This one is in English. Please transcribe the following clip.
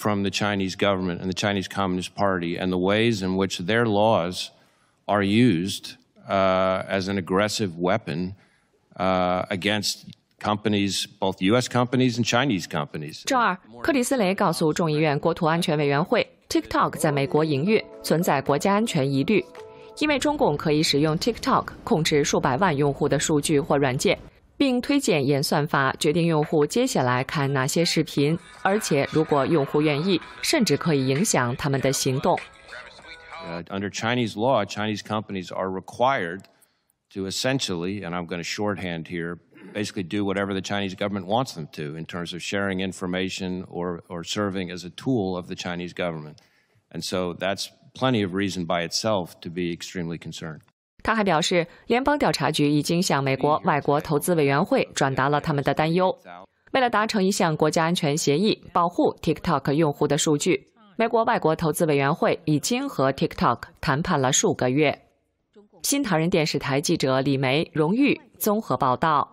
from the Chinese government and the Chinese Communist Party and the ways in which their laws are used uh, as an aggressive weapon uh, against companies, both U.S. companies and Chinese companies. 周二，克里斯雷告诉众议院国土安全委员会，TikTok 在美国营运存在国家安全疑虑，因为中共可以使用 TikTok 控制数百万用户的数据或软件，并推荐演算法决定用户接下来看哪些视频，而且如果用户愿意，甚至可以影响他们的行动。Uh, under Chinese law, Chinese companies are required to essentially, and I'm going to shorthand here, basically do whatever the Chinese government wants them to in terms of sharing information or, or serving as a tool of the Chinese government. And so that's plenty of reason by itself to be extremely concerned. 他还表示，联邦调查局已经向美国外国投资委员会转达了他们的担忧。为了达成一项国家安全协议，保护 TikTok 用户的数据，美国外国投资委员会已经和 TikTok 谈判了数个月。新唐人电视台记者李梅荣誉综合报道。